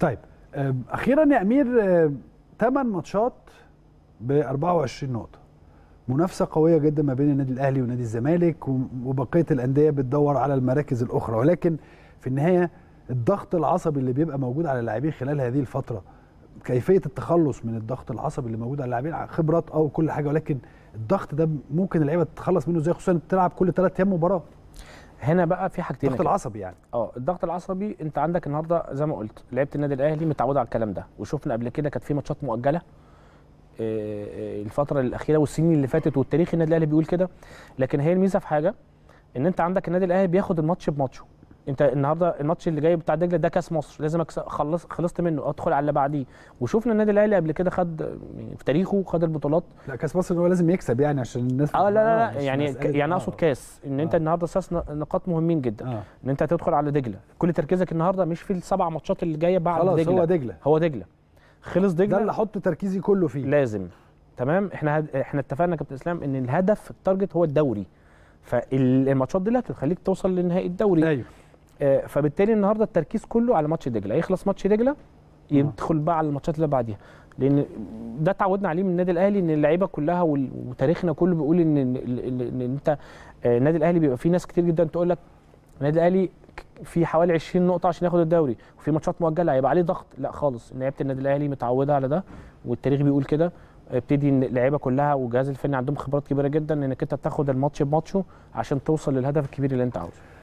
طيب اخيرا يا امير 8 ماتشات ب 24 نقطه منافسه قويه جدا ما بين النادي الاهلي ونادي الزمالك وبقيه الانديه بتدور على المراكز الاخرى ولكن في النهايه الضغط العصبي اللي بيبقى موجود على اللاعبين خلال هذه الفتره كيفيه التخلص من الضغط العصبي اللي موجود على اللاعبين خبرات او كل حاجه ولكن الضغط ده ممكن اللعيبه تتخلص منه ازاي خصوصا بتلعب كل ثلاث ايام مباراه هنا بقى في حاجتين الضغط العصبي يعني اه الضغط العصبي انت عندك النهارده زي ما قلت لعيبه النادي الاهلي متعوده على الكلام ده وشفنا قبل كده كانت في ماتشات مؤجله آه، آه، الفتره الاخيره والسنين اللي فاتت والتاريخ النادي الاهلي بيقول كده لكن هي الميزه في حاجه ان انت عندك النادي الاهلي بياخد الماتش بماتشه انت النهارده الماتش اللي جاي بتاع دجله ده كاس مصر لازم اخلص خلصت منه ادخل على اللي بعديه وشفنا النادي الاهلي قبل كده خد يعني في تاريخه خد البطولات لا كاس مصر هو لازم يكسب يعني عشان الناس اه لا لا, لا يعني يعني اقصد آه. كاس ان انت آه. النهارده اساس نقاط مهمين جدا آه. ان انت هتدخل على دجله كل تركيزك النهارده مش في السبع ماتشات اللي جايه بعد خلاص دجله هو دجله هو دجله خلص دجله ده اللي احط تركيزي كله فيه لازم تمام احنا هد... احنا اتفقنا يا كابتن اسلام ان الهدف التارجت هو الدوري فالماتشات دي اللي هتخليك توصل لنهائي الدوري أيوه. آه، فبالتالي النهارده التركيز كله على ماتش دجله يخلص ماتش دجله يدخل بقى على الماتشات اللي بعديها لان ده اتعودنا عليه من النادي الاهلي ان اللعيبه كلها وتاريخنا كله بيقول ان ان انت آه، النادي الاهلي بيبقى فيه ناس كتير جدا تقول لك النادي الاهلي في حوالي 20 نقطه عشان ياخد الدوري وفي ماتشات مؤجله هيبقى عليه ضغط لا خالص لعيبه النادي الاهلي متعوده على ده والتاريخ بيقول كده ابتدي اللعيبه كلها والجهاز الفني عندهم خبرات كبيره جدا انك انت تاخد الماتش بماتشه عشان توصل للهدف الكبير اللي انت عاوزه